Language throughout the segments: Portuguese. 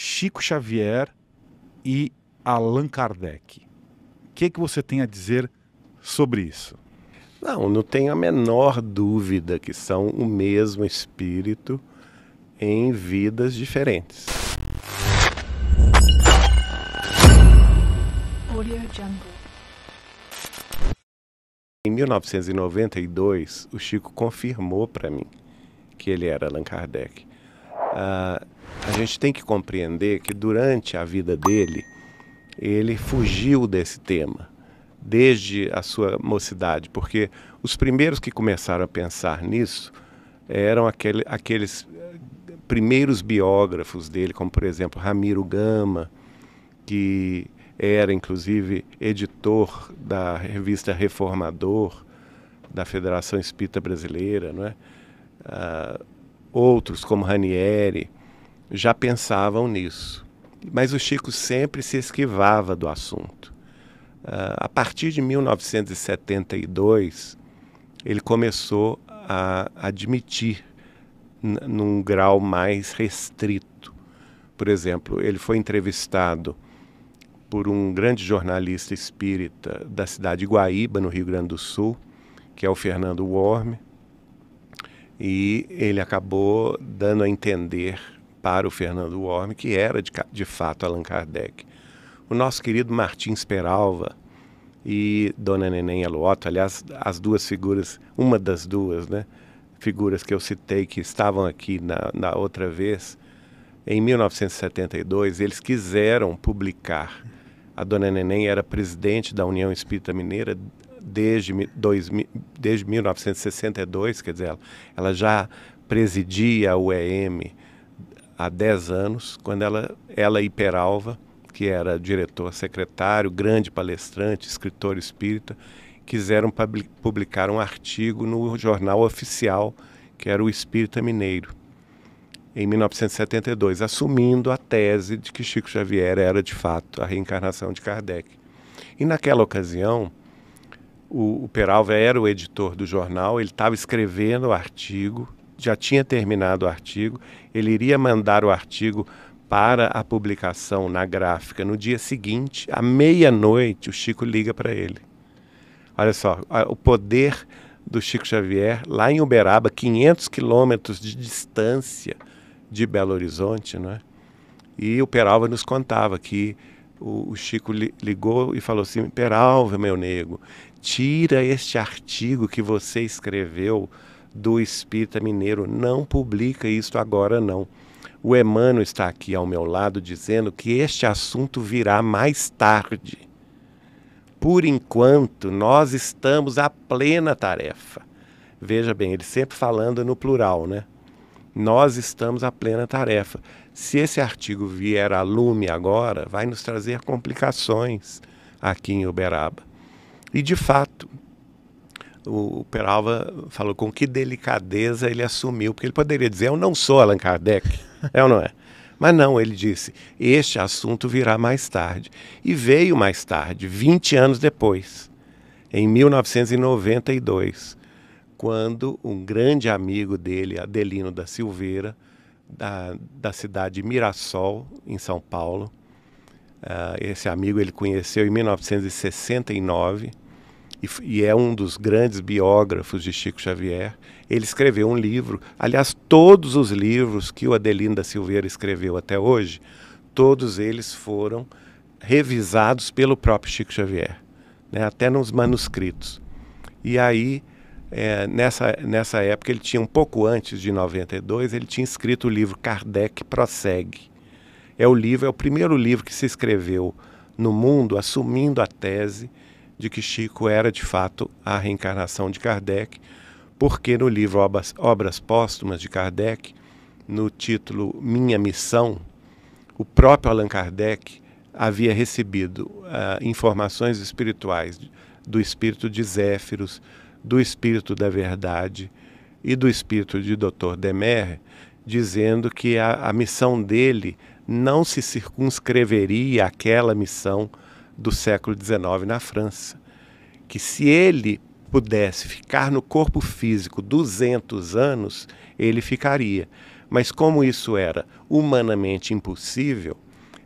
Chico Xavier e Allan Kardec. O que, é que você tem a dizer sobre isso? Não, não tenho a menor dúvida que são o mesmo espírito em vidas diferentes. Em 1992, o Chico confirmou para mim que ele era Allan Kardec. Uh, a gente tem que compreender que durante a vida dele, ele fugiu desse tema, desde a sua mocidade, porque os primeiros que começaram a pensar nisso eram aquele, aqueles eh, primeiros biógrafos dele, como por exemplo Ramiro Gama, que era inclusive editor da revista Reformador da Federação Espírita Brasileira, não é? Uh, outros como Ranieri, já pensavam nisso. Mas o Chico sempre se esquivava do assunto. Ah, a partir de 1972, ele começou a admitir num grau mais restrito. Por exemplo, ele foi entrevistado por um grande jornalista espírita da cidade de Guaíba, no Rio Grande do Sul, que é o Fernando Worm, e ele acabou dando a entender para o Fernando Worm, que era de, de fato Allan Kardec. O nosso querido Martins Peralva e Dona Neném Aluoto, aliás, as duas figuras, uma das duas, né? Figuras que eu citei que estavam aqui na, na outra vez, em 1972, eles quiseram publicar. A Dona Neném era presidente da União Espírita Mineira desde, dois, desde 1962, quer dizer, ela, ela já presidia a UEM há 10 anos, quando ela, ela e Peralva, que era diretor secretário, grande palestrante, escritor espírita, quiseram publicar um artigo no jornal oficial, que era o Espírita Mineiro, em 1972, assumindo a tese de que Chico Xavier era de fato a reencarnação de Kardec. E naquela ocasião, o, o Peralva era o editor do jornal, ele estava escrevendo o artigo já tinha terminado o artigo, ele iria mandar o artigo para a publicação na gráfica. No dia seguinte, à meia-noite, o Chico liga para ele. Olha só, o poder do Chico Xavier, lá em Uberaba, 500 quilômetros de distância de Belo Horizonte, não é? E o Peralva nos contava que o, o Chico li, ligou e falou assim: Peralva, meu nego, tira este artigo que você escreveu do espírita mineiro. Não publica isso agora, não. O Emmanuel está aqui ao meu lado dizendo que este assunto virá mais tarde. Por enquanto, nós estamos à plena tarefa. Veja bem, ele sempre falando no plural, né? Nós estamos à plena tarefa. Se esse artigo vier a lume agora, vai nos trazer complicações aqui em Uberaba. E de fato, o Peralva falou com que delicadeza ele assumiu, porque ele poderia dizer: Eu não sou Allan Kardec, é ou não é? Mas não, ele disse: Este assunto virá mais tarde. E veio mais tarde, 20 anos depois, em 1992, quando um grande amigo dele, Adelino da Silveira, da, da cidade Mirassol, em São Paulo, uh, esse amigo ele conheceu em 1969 e, e é um dos grandes biógrafos de Chico Xavier. Ele escreveu um livro, aliás, todos os livros que o Adelinda Silveira escreveu até hoje, todos eles foram revisados pelo próprio Chico Xavier, né? até nos manuscritos. E aí, é, nessa, nessa época, ele tinha, um pouco antes de 92, ele tinha escrito o livro Kardec Prossegue. É o livro, é o primeiro livro que se escreveu no mundo assumindo a tese de que Chico era de fato a reencarnação de Kardec, porque no livro Obras, Obras Póstumas de Kardec, no título Minha Missão, o próprio Allan Kardec havia recebido uh, informações espirituais do espírito de Zéfiros, do espírito da verdade e do espírito de Dr. Demer, dizendo que a, a missão dele não se circunscreveria àquela missão do século XIX na França, que se ele pudesse ficar no corpo físico 200 anos, ele ficaria. Mas como isso era humanamente impossível,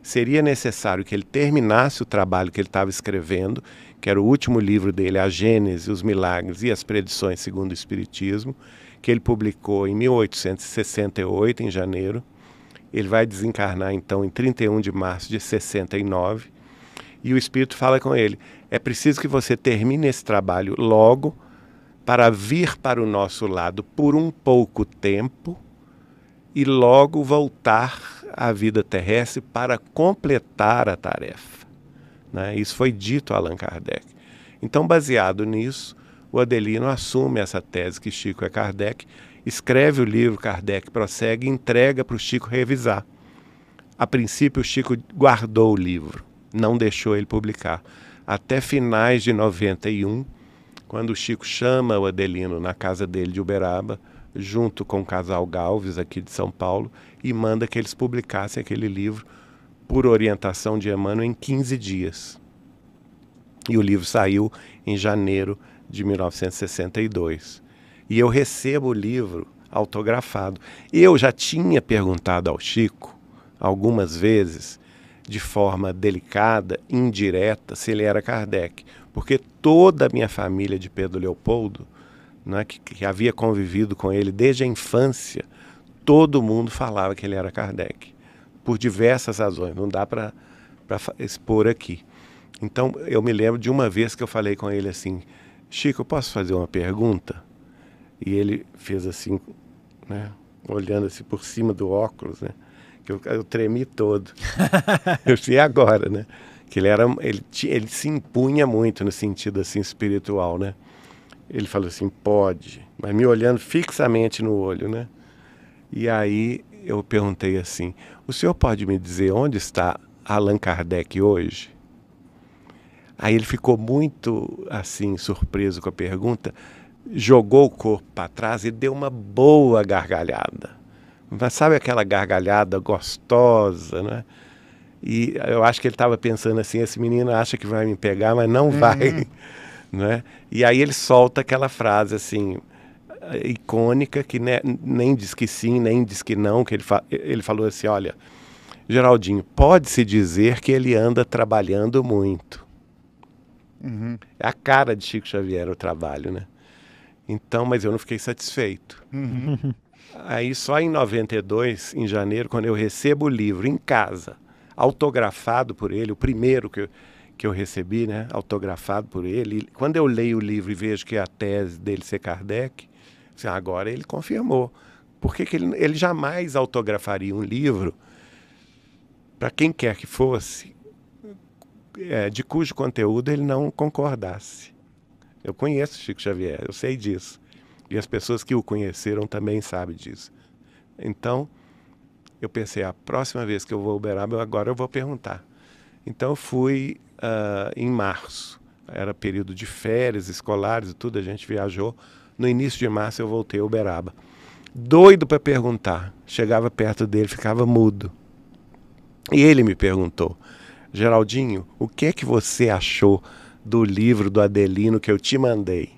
seria necessário que ele terminasse o trabalho que ele estava escrevendo, que era o último livro dele, A Gênese, os Milagres e as Predições segundo o Espiritismo, que ele publicou em 1868, em janeiro. Ele vai desencarnar então em 31 de março de 69. E o Espírito fala com ele: é preciso que você termine esse trabalho logo para vir para o nosso lado por um pouco tempo e logo voltar à vida terrestre para completar a tarefa. Né? Isso foi dito a Allan Kardec. Então, baseado nisso, o Adelino assume essa tese que Chico é Kardec, escreve o livro Kardec Prossegue e entrega para o Chico revisar. A princípio, o Chico guardou o livro não deixou ele publicar. Até finais de 91, quando o Chico chama o Adelino na casa dele de Uberaba, junto com o casal Galves, aqui de São Paulo, e manda que eles publicassem aquele livro por orientação de Emmanuel em 15 dias. E o livro saiu em janeiro de 1962. E eu recebo o livro autografado. Eu já tinha perguntado ao Chico algumas vezes de forma delicada, indireta, se ele era Kardec. Porque toda a minha família de Pedro Leopoldo, né, que, que havia convivido com ele desde a infância, todo mundo falava que ele era Kardec. Por diversas razões, não dá para expor aqui. Então, eu me lembro de uma vez que eu falei com ele assim: Chico, eu posso fazer uma pergunta? E ele fez assim, né, olhando assim por cima do óculos, né? que eu, eu tremi todo. eu sei agora, né? Que ele era, ele, ele se impunha muito no sentido assim espiritual, né? Ele falou assim, pode, mas me olhando fixamente no olho, né? E aí eu perguntei assim, o senhor pode me dizer onde está Allan Kardec hoje? Aí ele ficou muito assim surpreso com a pergunta, jogou o corpo para trás e deu uma boa gargalhada. Sabe aquela gargalhada gostosa, né? E eu acho que ele estava pensando assim: esse menino acha que vai me pegar, mas não uhum. vai. Né? E aí ele solta aquela frase assim icônica que ne, né, nem diz que sim, nem diz que não, que ele, fa ele falou assim, olha, Geraldinho, pode-se dizer que ele anda trabalhando muito. Uhum. É a cara de Chico Xavier o trabalho, né? Então, mas eu não fiquei satisfeito. Uhum. Aí só em 92, em janeiro, quando eu recebo o livro em casa, autografado por ele, o primeiro que eu, que eu recebi, né, autografado por ele, quando eu leio o livro e vejo que é a tese dele ser Kardec, assim, agora ele confirmou. Por que, que ele, ele jamais autografaria um livro para quem quer que fosse, é, de cujo conteúdo ele não concordasse? Eu conheço Chico Xavier, eu sei disso. E as pessoas que o conheceram também sabem disso. Então, eu pensei, a próxima vez que eu vou ao Uberaba, agora eu vou perguntar. Então, eu fui uh, em março. Era período de férias escolares e tudo, a gente viajou. No início de março, eu voltei ao Uberaba. Doido para perguntar. Chegava perto dele, ficava mudo. E ele me perguntou, Geraldinho, o que é que você achou do livro do Adelino que eu te mandei?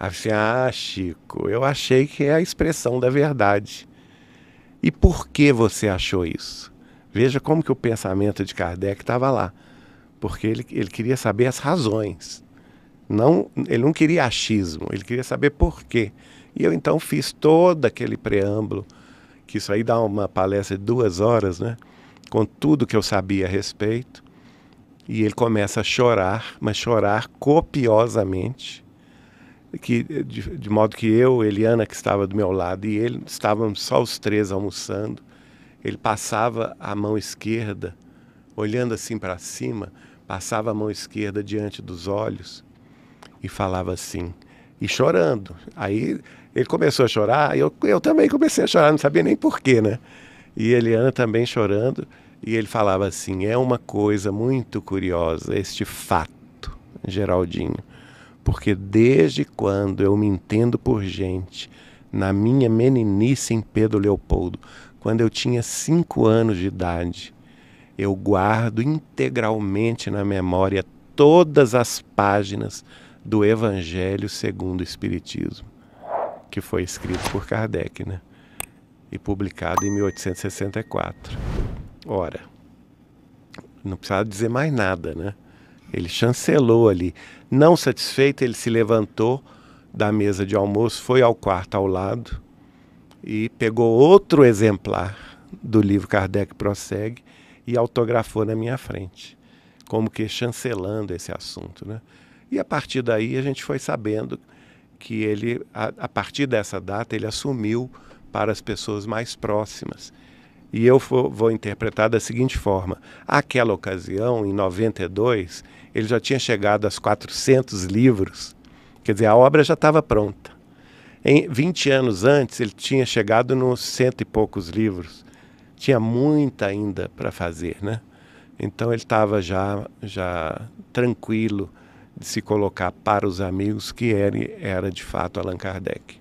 Assim, ah, Chico, eu achei que é a expressão da verdade. E por que você achou isso? Veja como que o pensamento de Kardec estava lá. Porque ele, ele queria saber as razões. Não, ele não queria achismo, ele queria saber por quê. E eu então fiz todo aquele preâmbulo, que isso aí dá uma palestra de duas horas, né? Com tudo que eu sabia a respeito. E ele começa a chorar, mas chorar copiosamente que de, de, modo que eu, Eliana, que estava do meu lado, e ele, estávamos só os três almoçando. Ele passava a mão esquerda, olhando assim para cima, passava a mão esquerda diante dos olhos e falava assim, e chorando. Aí ele começou a chorar, eu, eu também comecei a chorar, não sabia nem porquê, né? E Eliana também chorando, e ele falava assim: é uma coisa muito curiosa este fato, Geraldinho porque desde quando eu me entendo por gente, na minha meninice em Pedro Leopoldo, quando eu tinha cinco anos de idade, eu guardo integralmente na memória todas as páginas do Evangelho segundo o Espiritismo, que foi escrito por Kardec, né? E publicado em 1864. Ora, não precisava dizer mais nada, né? Ele chancelou ali. Não satisfeito, ele se levantou da mesa de almoço, foi ao quarto ao lado e pegou outro exemplar do livro Kardec Prossegue e autografou na minha frente, como que chancelando esse assunto. Né? E a partir daí a gente foi sabendo que ele, a, a partir dessa data, ele assumiu para as pessoas mais próximas e eu for, vou interpretar da seguinte forma: aquela ocasião, em 92, ele já tinha chegado aos 400 livros, quer dizer, a obra já estava pronta. Em 20 anos antes, ele tinha chegado nos cento e poucos livros. Tinha muita ainda para fazer, né? Então ele estava já, já tranquilo de se colocar para os amigos que ele era de fato Allan Kardec.